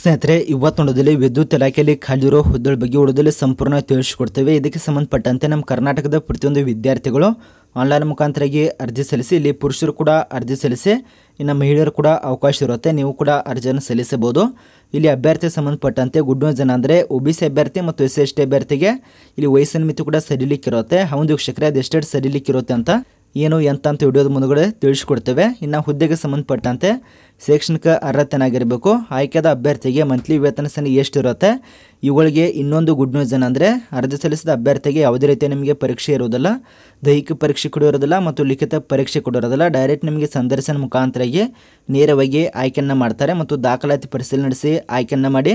ಸ್ನೇಹಿತರೆ ಇವತ್ತು ವಿದ್ಯುತ್ ಇಲಾಖೆಯಲ್ಲಿ ಖಾಲಿರೋ ಹುದ್ದೆಗಳ ಬಗ್ಗೆ ಉಳಿದಲ್ಲಿ ಸಂಪೂರ್ಣ ತಿಳಿಸಿಕೊಡ್ತೇವೆ ಇದಕ್ಕೆ ಸಂಬಂಧಪಟ್ಟಂತೆ ನಮ್ಮ ಕರ್ನಾಟಕದ ಪ್ರತಿಯೊಂದು ವಿದ್ಯಾರ್ಥಿಗಳು ಆನ್ಲೈನ್ ಮುಖಾಂತರಾಗಿ ಅರ್ಜಿ ಸಲ್ಲಿಸಿ ಇಲ್ಲಿ ಪುರುಷರು ಕೂಡ ಅರ್ಜಿ ಸಲ್ಲಿಸಿ ಇನ್ನು ಮಹಿಳೆಯರು ಕೂಡ ಅವಕಾಶ ಇರುತ್ತೆ ನೀವು ಕೂಡ ಅರ್ಜಿಯನ್ನು ಸಲ್ಲಿಸಬಹುದು ಇಲ್ಲಿ ಅಭ್ಯರ್ಥಿಗೆ ಸಂಬಂಧಪಟ್ಟಂತೆ ಗುಡ್ ನ್ಯೂಸ್ ಜನ ಅಂದರೆ ಒ ಬಿ ಸಿ ಅಭ್ಯರ್ಥಿ ಮತ್ತು ಎಸ್ ಟಿ ಅಭ್ಯರ್ಥಿಗೆ ಇಲ್ಲಿ ವಯಸ್ಸಿನ ಮಿತಿ ಕೂಡ ಸರಿಲಿಕ್ಕಿರುತ್ತೆ ಹೌದು ವೀಕ್ಷಕರೇ ಅದು ಎಷ್ಟೆಷ್ಟು ಸರಿಲಿಕ್ಕಿರುತ್ತೆ ಅಂತ ಏನು ಎಂತ ಅಂತ ವಿಡಿಯೋದ ಮುಂದಗಡೆ ತಿಳಿಸ್ಕೊಡ್ತೇವೆ ಇನ್ನು ಹುದ್ದೆಗೆ ಸಂಬಂಧಪಟ್ಟಂತೆ ಶೈಕ್ಷಣಿಕ ಅರ್ಹತೆನಾಗಿರಬೇಕು ಆಯ್ಕೆದ ಅಭ್ಯರ್ಥಿಗೆ ಮಂತ್ಲಿ ವೇತನ ಎಷ್ಟು ಎಷ್ಟಿರುತ್ತೆ ಇವುಗಳಿಗೆ ಇನ್ನೊಂದು ಗುಡ್ ನ್ಯೂಸ್ ಏನಂದರೆ ಅರ್ಜಿ ಸಲ್ಲಿಸಿದ ಅಭ್ಯರ್ಥಿಗೆ ಯಾವುದೇ ರೀತಿಯ ನಿಮಗೆ ಪರೀಕ್ಷೆ ಇರುವುದಿಲ್ಲ ದೈಹಿಕ ಪರೀಕ್ಷೆ ಕೊಡಿರೋದಿಲ್ಲ ಮತ್ತು ಲಿಖಿತ ಪರೀಕ್ಷೆ ಕೊಡಿರೋದಿಲ್ಲ ಡೈರೆಕ್ಟ್ ನಿಮಗೆ ಸಂದರ್ಶನ ಮುಖಾಂತರಿಗೆ ನೇರವಾಗಿ ಆಯ್ಕೆಯನ್ನು ಮಾಡ್ತಾರೆ ಮತ್ತು ದಾಖಲಾತಿ ಪರಿಶೀಲನೆ ನಡೆಸಿ ಆಯ್ಕೆಯನ್ನು ಮಾಡಿ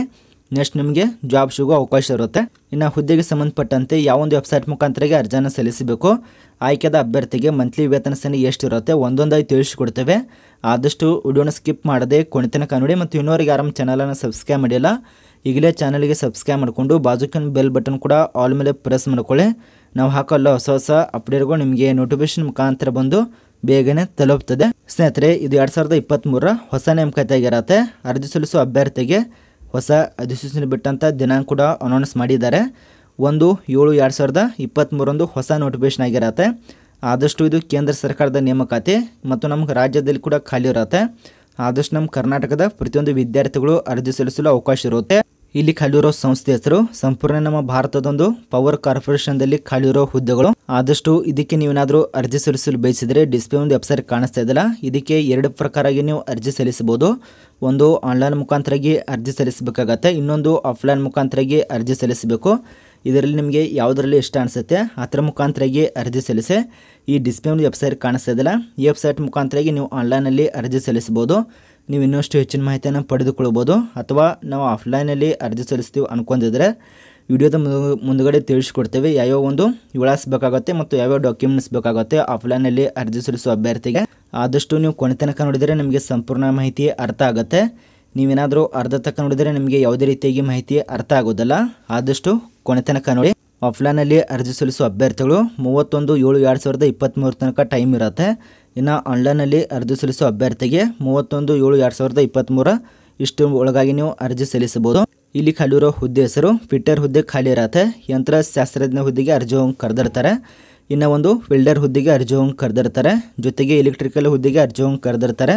ನೆಕ್ಸ್ಟ್ ನಿಮಗೆ ಜಾಬ್ ಸಿಗೋ ಅವಕಾಶ ಇರುತ್ತೆ ಇನ್ನು ಹುದ್ದೆಗೆ ಸಂಬಂಧಪಟ್ಟಂತೆ ಯಾವೊಂದು ವೆಬ್ಸೈಟ್ ಮುಖಾಂತರಗೆ ಅರ್ಜಿಯನ್ನು ಸಲ್ಲಿಸಬೇಕು ಆಯ್ಕೆದ ಅಭ್ಯರ್ಥಿಗೆ ಮಂತ್ಲಿ ವೇತನ ಸೇನೆ ಎಷ್ಟಿರುತ್ತೆ ಒಂದೊಂದಾಗಿ ತಿಳಿಸಿಕೊಡ್ತೇವೆ ಆದಷ್ಟು ವಿಡಿಯೋನ ಸ್ಕಿಪ್ ಮಾಡದೆ ಕೊನೆತನಕ ಕನ್ನಡಿ ಮತ್ತು ಇನ್ನೊರಿಗೆ ಆರಾಮ್ ಚಾನಲನ್ನು ಸಬ್ಸ್ಕ್ರೈಬ್ ಮಾಡಿಲ್ಲ ಈಗಲೇ ಚಾನಲ್ಗೆ ಸಬ್ಸ್ಕ್ರೈಬ್ ಮಾಡಿಕೊಂಡು ಬಾಜುಕಿನ ಬೆಲ್ ಬಟನ್ ಕೂಡ ಆಲ್ ಮೇಲೆ ಪ್ರೆಸ್ ಮಾಡ್ಕೊಳ್ಳಿ ನಾವು ಹಾಕೋಲ್ಲ ಹೊಸ ಹೊಸ ಅಪ್ಡೇಟ್ಗಳು ನಿಮಗೆ ನೋಟಿಫಿಕೇಶನ್ ಮುಖಾಂತರ ಬಂದು ಬೇಗನೆ ತಲುಪ್ತದೆ ಸ್ನೇಹಿತರೆ ಇದು ಎರಡು ಸಾವಿರದ ಇಪ್ಪತ್ತ್ಮೂರರ ಹೊಸ ನೇಮಕಾತಿಯಾಗಿರುತ್ತೆ ಅರ್ಜಿ ಸಲ್ಲಿಸುವ ಅಭ್ಯರ್ಥಿಗೆ ಹೊಸ ಅಧಿಸೂಚನೆ ಬಿಟ್ಟಂಥ ದಿನಾಂಕ ಕೂಡ ಅನೌನ್ಸ್ ಮಾಡಿದ್ದಾರೆ ಒಂದು ಏಳು ಎರಡು ಸಾವಿರದ ಇಪ್ಪತ್ತ್ಮೂರೊಂದು ಹೊಸ ನೋಟಿಫಿಕೇಶನ್ ಆಗಿರತ್ತೆ ಆದಷ್ಟು ಇದು ಕೇಂದ್ರ ಸರ್ಕಾರದ ನೇಮಕಾತಿ ಮತ್ತು ನಮ್ಗೆ ರಾಜ್ಯದಲ್ಲಿ ಕೂಡ ಖಾಲಿ ಇರುತ್ತೆ ಆದಷ್ಟು ನಮ್ಮ ಕರ್ನಾಟಕದ ಪ್ರತಿಯೊಂದು ವಿದ್ಯಾರ್ಥಿಗಳು ಅರ್ಜಿ ಸಲ್ಲಿಸಲು ಅವಕಾಶ ಇರುತ್ತೆ ಇಲ್ಲಿ ಖಾಲಿರೋ ಸಂಸ್ಥೆ ಹೆಸರು ಸಂಪೂರ್ಣ ನಮ್ಮ ಭಾರತದೊಂದು ಪವರ್ ಕಾರ್ಪೊರೇಷನ್ ಖಾಲಿ ಖಾಲಿರೋ ಹುದ್ದೆಗಳು ಆದಷ್ಟು ಇದಕ್ಕೆ ನೀವೇನಾದ್ರೂ ಅರ್ಜಿ ಸಲ್ಲಿಸಲು ಬಯಸಿದ್ರೆ ಡಿಸ್ಪ್ಲೇ ಒಂದು ವೆಬ್ಸೈಟ್ ಕಾಣಿಸ್ತಾ ಇದಕ್ಕೆ ಎರಡು ಪ್ರಕಾರವಾಗಿ ನೀವು ಅರ್ಜಿ ಸಲ್ಲಿಸಬಹುದು ಒಂದು ಆನ್ಲೈನ್ ಮುಖಾಂತರಾಗಿ ಅರ್ಜಿ ಸಲ್ಲಿಸಬೇಕಾಗತ್ತೆ ಇನ್ನೊಂದು ಆಫ್ಲೈನ್ ಮುಖಾಂತರಾಗಿ ಅರ್ಜಿ ಸಲ್ಲಿಸಬೇಕು ಇದರಲ್ಲಿ ನಿಮಗೆ ಯಾವುದರಲ್ಲಿ ಇಷ್ಟ ಅನಿಸುತ್ತೆ ಅದರ ಮುಖಾಂತರಾಗಿ ಅರ್ಜಿ ಸಲ್ಲಿಸಿ ಈ ಡಿಸ್ಪ್ಲೇ ಒಂದು ವೆಬ್ಸೈಟ್ ಕಾಣಿಸ್ತಾ ಇದಲ್ಲ ಈ ವೆಬ್ಸೈಟ್ ಮುಖಾಂತರಾಗಿ ನೀವು ಆನ್ಲೈನಲ್ಲಿ ಅರ್ಜಿ ಸಲ್ಲಿಸಬಹುದು ನೀವು ಇನ್ನಷ್ಟು ಹೆಚ್ಚಿನ ಮಾಹಿತಿಯನ್ನು ಪಡೆದುಕೊಳ್ಬೋದು ಅಥವಾ ನಾವು ಆಫ್ಲೈನಲ್ಲಿ ಅರ್ಜಿ ಸಲ್ಲಿಸ್ತೀವಿ ಅನ್ಕೊಂಡಿದ್ರೆ ವಿಡಿಯೋದ ಮುಂದಗಡೆ ತಿಳಿಸ್ಕೊಡ್ತೇವೆ ಯಾವ್ಯಾವ ಒಂದು ವಿಳಾಸ ಬೇಕಾಗುತ್ತೆ ಮತ್ತು ಯಾವ್ಯಾವ ಡಾಕ್ಯುಮೆಂಟ್ಸ್ ಬೇಕಾಗುತ್ತೆ ಆಫ್ಲೈನಲ್ಲಿ ಅರ್ಜಿ ಸಲ್ಲಿಸುವ ಅಭ್ಯರ್ಥಿಗೆ ಆದಷ್ಟು ನೀವು ಕೊನೆ ತನಕ ನೋಡಿದರೆ ನಿಮಗೆ ಸಂಪೂರ್ಣ ಮಾಹಿತಿ ಅರ್ಥ ಆಗುತ್ತೆ ನೀವೇನಾದರೂ ಅರ್ಧ ತಕ್ಕ ನೋಡಿದರೆ ನಿಮಗೆ ಯಾವುದೇ ರೀತಿಯಾಗಿ ಮಾಹಿತಿ ಅರ್ಥ ಆಗೋದಲ್ಲ ಆದಷ್ಟು ಕೊನೆ ತನಕ ನೋಡಿ ಆಫ್ಲೈನಲ್ಲಿ ಅರ್ಜಿ ಸಲ್ಲಿಸುವ ಅಭ್ಯರ್ಥಿಗಳು ಮೂವತ್ತೊಂದು ಏಳು ಎರಡು ಸಾವಿರದ ಇಪ್ಪತ್ತ್ಮೂರು ತನಕ ಟೈಮ್ ಇರುತ್ತೆ ಇನ್ನು ಆನ್ಲೈನಲ್ಲಿ ಅರ್ಜಿ ಸಲ್ಲಿಸುವ ಅಭ್ಯರ್ಥಿಗೆ ಮೂವತ್ತೊಂದು ಏಳು ಎರಡು ಸಾವಿರದ ಇಪ್ಪತ್ತ್ಮೂರ ಇಷ್ಟು ಒಳಗಾಗಿ ನೀವು ಅರ್ಜಿ ಸಲ್ಲಿಸಬಹುದು ಇಲ್ಲಿ ಖಾಲಿ ಇರೋ ಹುದ್ದೆ ಹೆಸರು ಫಿಟ್ಟರ್ ಹುದ್ದೆ ಖಾಲಿ ಇರತ್ತೆ ಯಂತ್ರಶಾಸ್ತ್ರಜ್ಞ ಹುದ್ದೆಗೆ ಅರ್ಜಿ ಹೋಗಿ ಕರೆದಿರ್ತಾರೆ ಇನ್ನು ಒಂದು ವೆಲ್ಡರ್ ಹುದ್ದೆಗೆ ಅರ್ಜಿ ಹೋಗಿ ಕರೆದಿರ್ತಾರೆ ಜೊತೆಗೆ ಎಲೆಕ್ಟ್ರಿಕಲ್ ಹುದ್ದೆಗೆ ಅರ್ಜಿ ಹೋಗಿ ಕರೆದಿರ್ತಾರೆ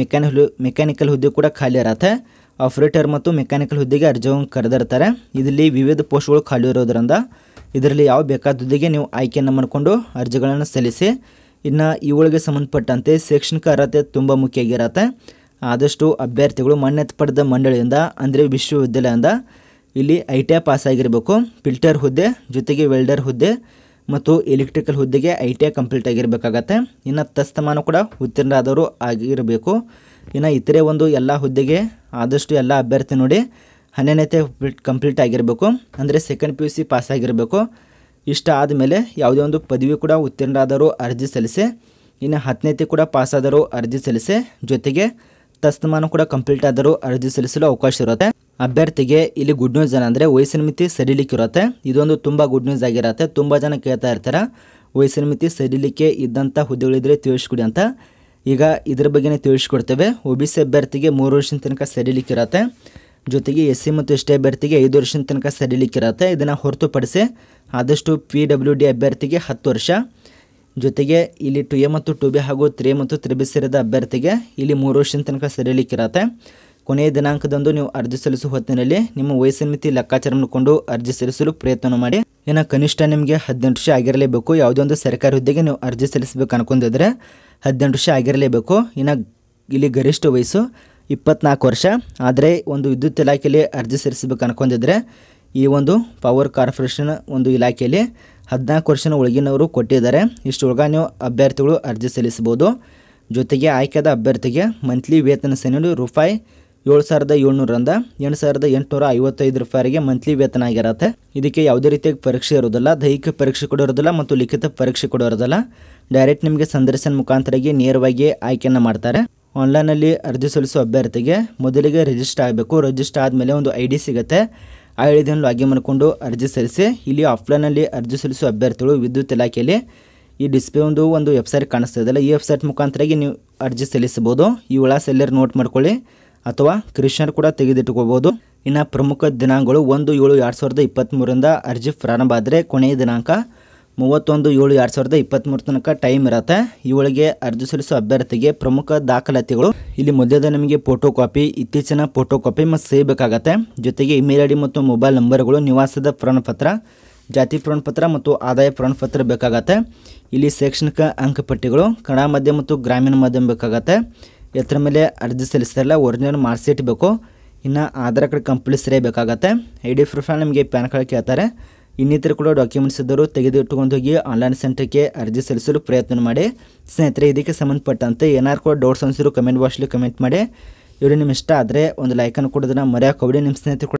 ಮೆಕ್ಯಾನಿಕಲ್ ಮೆಕ್ಯಾನಿಕಲ್ ಹುದ್ದೆ ಕೂಡ ಖಾಲಿ ಇರತ್ತೆ ಆಪ್ರೇಟರ್ ಮತ್ತು ಮೆಕ್ಯಾನಿಕಲ್ ಹುದ್ದೆಗೆ ಅರ್ಜಿಯನ್ನು ಕರೆದಿರ್ತಾರೆ ಇದರಲ್ಲಿ ವಿವಿಧ ಪೋಸ್ಟ್ಗಳು ಖಾಲಿ ಇರೋದ್ರಿಂದ ಇದರಲ್ಲಿ ಯಾವ ಬೇಕಾದ ಹುದ್ದೆಗೆ ನೀವು ಆಯ್ಕೆಯನ್ನು ಮಾಡಿಕೊಂಡು ಅರ್ಜಿಗಳನ್ನು ಸಲ್ಲಿಸಿ ಇನ್ನು ಇವುಗಳಿಗೆ ಸಂಬಂಧಪಟ್ಟಂತೆ ಶೈಕ್ಷಣಿಕ ಅರ್ಹತೆ ತುಂಬ ಮುಖ್ಯ ಆಗಿರುತ್ತೆ ಆದಷ್ಟು ಅಭ್ಯರ್ಥಿಗಳು ಮಾನ್ಯತೆ ಪಡೆದ ಮಂಡಳಿಯಿಂದ ಅಂದರೆ ವಿಶ್ವವಿದ್ಯಾಲಯದಿಂದ ಇಲ್ಲಿ ಐ ಟಿ ಐ ಆಗಿರಬೇಕು ಫಿಲ್ಟರ್ ಹುದ್ದೆ ಜೊತೆಗೆ ವೆಲ್ಡರ್ ಹುದ್ದೆ ಮತ್ತು ಎಲೆಕ್ಟ್ರಿಕಲ್ ಹುದ್ದೆಗೆ ಐ ಟಿ ಐ ಕಂಪ್ಲೀಟ್ ಆಗಿರಬೇಕಾಗತ್ತೆ ಇನ್ನು ತಸ್ತಮಾನ ಕೂಡ ಉತ್ತೀರ್ಣರಾದವರು ಆಗಿರಬೇಕು ಇನ್ನು ಇತರೆ ಒಂದು ಎಲ್ಲ ಹುದ್ದೆಗೆ ಆದಷ್ಟು ಎಲ್ಲ ಅಭ್ಯರ್ಥಿ ನೋಡಿ ಹನ್ನೆರಡನೇ ಕಂಪ್ಲೀಟ್ ಆಗಿರಬೇಕು ಅಂದರೆ second P U C pass ಆಗಿರಬೇಕು ಇಷ್ಟ ಆದಮೇಲೆ ಯಾವುದೇ ಒಂದು ಪದವಿ ಕೂಡ ಉತ್ತೀರ್ಣರಾದರೂ ಅರ್ಜಿ ಸಲ್ಲಿಸಿ ಇನ್ನು ಹತ್ತನೇತಿ ಕೂಡ ಪಾಸ್ ಆದರೂ ಅರ್ಜಿ ಸಲ್ಲಿಸಿ ಜೊತೆಗೆ ತಸ್ತಮಾನ ಕೂಡ ಕಂಪ್ಲೀಟ್ ಆದರೂ ಅರ್ಜಿ ಸಲ್ಲಿಸಲು ಅವಕಾಶ ಇರುತ್ತೆ ಅಭ್ಯರ್ಥಿಗೆ ಇಲ್ಲಿ ಗುಡ್ ನ್ಯೂಸ್ ಏನಂದರೆ ವಯಸ್ಸಿನ ಮಿತಿ ಸಡಿಲಿಕ್ಕಿರುತ್ತೆ ಇದೊಂದು ತುಂಬ ಗುಡ್ ನ್ಯೂಸ್ ಆಗಿರುತ್ತೆ ತುಂಬ ಜನ ಕೇಳ್ತಾ ಇರ್ತಾರೆ ವಯಸ್ಸಿನ ಮಿತಿ ಸರಿಲಿಕ್ಕೆ ಇದ್ದಂಥ ಹುದ್ದೆಗಳಿದ್ರೆ ತಿಳಿಸ್ಕೊಡಿ ಅಂತ ಈಗ ಇದ್ರ ಬಗ್ಗೆನೇ ತಿಳಿಸ್ಕೊಡ್ತೇವೆ ಒ ಬಿ ಸಿ ಅಭ್ಯರ್ಥಿಗೆ ಮೂರು ವರ್ಷದ ತನಕ ಸರಿಲಿಕ್ಕಿರತ್ತೆ ಜೊತೆಗೆ ಎಸ್ ಸಿ ಮತ್ತು ಎಸ್ ಟಿ ಅಭ್ಯರ್ಥಿಗೆ ಐದು ವರ್ಷದ ತನಕ ಸಡಿಲಿಕ್ಕಿರತ್ತೆ ಇದನ್ನು ಹೊರತುಪಡಿಸಿ ಆದಷ್ಟು ಪಿ ಡಬ್ಲ್ಯೂ ಡಿ ಅಭ್ಯರ್ಥಿಗೆ ಹತ್ತು ವರ್ಷ ಜೊತೆಗೆ ಇಲ್ಲಿ ಟು ಎ ಮತ್ತು ಟು ಬಿ ಹಾಗೂ ತ್ರೀ ಮತ್ತು ತ್ರಿಬಿ ಸೇರಿದ ಅಭ್ಯರ್ಥಿಗೆ ಇಲ್ಲಿ ಮೂರು ವರ್ಷದ ತನಕ ಸಡಿಲಿಕ್ಕಿರತ್ತೆ ಕೊನೆಯ ದಿನಾಂಕದಂದು ನೀವು ಅರ್ಜಿ ಸಲ್ಲಿಸುವ ಹೊತ್ತಿನಲ್ಲಿ ನಿಮ್ಮ ವಯಸ್ಸಿನ ಮಿತಿ ಲೆಕ್ಕಾಚಾರ ಮಾಡಿಕೊಂಡು ಅರ್ಜಿ ಸಲ್ಲಿಸಲು ಪ್ರಯತ್ನ ಮಾಡಿ ಇನ್ನು ಕನಿಷ್ಠ ನಿಮಗೆ ಹದಿನೆಂಟು ವರ್ಷ ಆಗಿರಲೇಬೇಕು ಯಾವುದೇ ಒಂದು ಸರ್ಕಾರಿ ಹುದ್ದೆಗೆ ನೀವು ಅರ್ಜಿ ಸಲ್ಲಿಸಬೇಕು ಅನ್ಕೊಂಡಿದ್ರೆ ಹದಿನೆಂಟು ವರ್ಷ ಆಗಿರಲೇಬೇಕು ಇನ್ನು ಇಲ್ಲಿ ಗರಿಷ್ಠ ವಯಸ್ಸು ಇಪ್ಪತ್ನಾಲ್ಕು ವರ್ಷ ಆದರೆ ಒಂದು ವಿದ್ಯುತ್ ಇಲಾಖೆಯಲ್ಲಿ ಅರ್ಜಿ ಸಲ್ಲಿಸಬೇಕು ಅನ್ಕೊಂಡಿದ್ರೆ ಈ ಒಂದು ಪವರ್ ಕಾರ್ಪೊರೇಷನ್ ಒಂದು ಇಲಾಖೆಯಲ್ಲಿ ಹದಿನಾಲ್ಕು ವರ್ಷನ ಒಳಗಿನವರು ಕೊಟ್ಟಿದ್ದಾರೆ ಒಳಗ ನೀವು ಅಭ್ಯರ್ಥಿಗಳು ಅರ್ಜಿ ಸಲ್ಲಿಸಬಹುದು ಜೊತೆಗೆ ಆಯ್ಕೆಯಾದ ಅಭ್ಯರ್ಥಿಗೆ ಮಂತ್ಲಿ ವೇತನ ಸೇನಲು ರೂಪಾಯಿ ಏಳು ಸಾವಿರದ ಏಳ್ನೂರರಿಂದ ಎಂಟು ಸಾವಿರದ ಎಂಟುನೂರ ಐವತ್ತೈದು ರೂಪಾಯಿಗೆ ಮಂತ್ಲಿ ವೇತನ ಆಗಿರತ್ತೆ ಇದಕ್ಕೆ ಯಾವುದೇ ರೀತಿಯ ಪರೀಕ್ಷೆ ಇರೋದಿಲ್ಲ ದೈಹಿಕ ಪರೀಕ್ಷೆ ಕೂಡ ಇರೋದಿಲ್ಲ ಮತ್ತು ಲಿಖಿತ ಪರೀಕ್ಷೆ ಕೂಡ ಇರೋದಿಲ್ಲ ಡೈರೆಕ್ಟ್ ನಿಮಗೆ ಸಂದರ್ಶನ ಮುಖಾಂತರಾಗಿ ನೇರವಾಗಿ ಆಯ್ಕೆಯನ್ನು ಮಾಡ್ತಾರೆ ಆನ್ಲೈನಲ್ಲಿ ಅರ್ಜಿ ಸಲ್ಲಿಸುವ ಅಭ್ಯರ್ಥಿಗೆ ಮೊದಲಿಗೆ ರಿಜಿಸ್ಟರ್ ಆಗಬೇಕು ರಿಜಿಸ್ಟರ್ ಆದಮೇಲೆ ಒಂದು ಐ ಡಿ ಸಿಗುತ್ತೆ ಆ ಐ ಡಿಯನ್ನು ಲಾಗಿನ್ ಮಾಡಿಕೊಂಡು ಅರ್ಜಿ ಸಲ್ಲಿಸಿ ಇಲ್ಲಿ ಆಫ್ಲೈನಲ್ಲಿ ಅರ್ಜಿ ಸಲ್ಲಿಸುವ ಅಭ್ಯರ್ಥಿಗಳು ವಿದ್ಯುತ್ ಇಲಾಖೆಯಲ್ಲಿ ಈ ಡಿಸ್ಪ್ಲೇ ಒಂದು ಒಂದು ವೆಬ್ಸೈಟ್ ಕಾಣಿಸ್ತಾ ಇದೆಯಲ್ಲ ಈ ವೆಬ್ಸೈಟ್ ಮುಖಾಂತರವಾಗಿ ನೀವು ಅರ್ಜಿ ಸಲ್ಲಿಸಬಹುದು ಈ ವಿಳಾಸ ಎಲ್ಲರೂ ನೋಟ್ ಮಾಡ್ಕೊಳ್ಳಿ ಅಥವಾ ಕ್ರಿಶ್ಚಿಯನ್ ಕೂಡ ತೆಗೆದಿಟ್ಟುಕೋಬಹುದು ಇನ್ನು ಪ್ರಮುಖ ದಿನಾಂಕಗಳು ಒಂದು ಏಳು ಎರಡು ಸಾವಿರದ ಇಪ್ಪತ್ತ್ಮೂರರಿಂದ ಅರ್ಜಿ ಪ್ರಾರಂಭ ಆದರೆ ಕೊನೆಯ ದಿನಾಂಕ ಮೂವತ್ತೊಂದು ಏಳು ಎರಡು ಸಾವಿರದ ಇಪ್ಪತ್ತ್ಮೂರು ತನಕ ಟೈಮ್ ಇರುತ್ತೆ ಇವಳಿಗೆ ಅರ್ಜಿ ಸಲ್ಲಿಸೋ ಅಭ್ಯರ್ಥಿಗೆ ಪ್ರಮುಖ ದಾಖಲಾತಿಗಳು ಇಲ್ಲಿ ಮೊದಲೇ ನಿಮಗೆ ಫೋಟೋ ಕಾಪಿ ಇತ್ತೀಚಿನ ಫೋಟೋ ಕಾಪಿ ಮತ್ತು ಸೇಬೇಕಾಗತ್ತೆ ಜೊತೆಗೆ ಇಮೇಲ್ ಐ ಡಿ ಮತ್ತು ಮೊಬೈಲ್ ನಂಬರ್ಗಳು ನಿವಾಸದ ಪ್ರಮಾಣಪತ್ರ ಜಾತಿ ಪ್ರಮಾಣಪತ್ರ ಮತ್ತು ಆದಾಯ ಪ್ರಮಾಣಪತ್ರ ಬೇಕಾಗತ್ತೆ ಇಲ್ಲಿ ಶೈಕ್ಷಣಿಕ ಅಂಕಪಟ್ಟಿಗಳು ಕನ್ನಡ ಮಾಧ್ಯಮ ಮತ್ತು ಗ್ರಾಮೀಣ ಮಾಧ್ಯಮ ಬೇಕಾಗತ್ತೆ ಎತ್ತರ ಮೇಲೆ ಅರ್ಜಿ ಸಲ್ಲಿಸ್ತಾರಲ್ಲ ಒರಿಜಿನಲ್ ಮಾರ್ಕ್ಸೀಟ್ ಬೇಕು ಇನ್ನು ಆಧಾರ್ ಕಾರ್ಡ್ ಕಂಪಲ್ಸರಿ ಬೇಕಾಗತ್ತೆ ಐ ಡಿ ಪ್ರೂಫ್ ನಿಮಗೆ ಪ್ಯಾನ್ ಕಾರ್ಡ್ ಕೇಳ್ತಾರೆ ಇನ್ನಿತರ ಕೂಡ ಡಾಕ್ಯುಮೆಂಟ್ಸ್ ಇದ್ದರು ತೆಗೆದು ಇಟ್ಟುಕೊಂಡು ಹೋಗಿ ಆನ್ಲೈನ್ ಸೆಂಟರ್ಗೆ ಅರ್ಜಿ ಸಲ್ಲಿಸಲು ಪ್ರಯತ್ನ ಮಾಡಿ ಸ್ನೇಹಿತರೆ ಇದಕ್ಕೆ ಸಂಬಂಧಪಟ್ಟಂತೆ ಏನಾರು ಕೂಡ ಡೌಟ್ಸ್ ಅನಿಸಿದ್ರು ಕಮೆಂಟ್ ಬಾಕ್ಸಲ್ಲಿ ಕಮೆಂಟ್ ಮಾಡಿ ಇವರು ನಿಮ್ಮ ಇಷ್ಟ ಆದರೆ ಒಂದು ಲೈಕನ್ನು ಕೊಡೋದನ್ನು ಮರೆಯೋಕೆ ಹೋಗಬೇಡಿ ನಿಮ್ಮ ಸ್ನೇಹಿತರು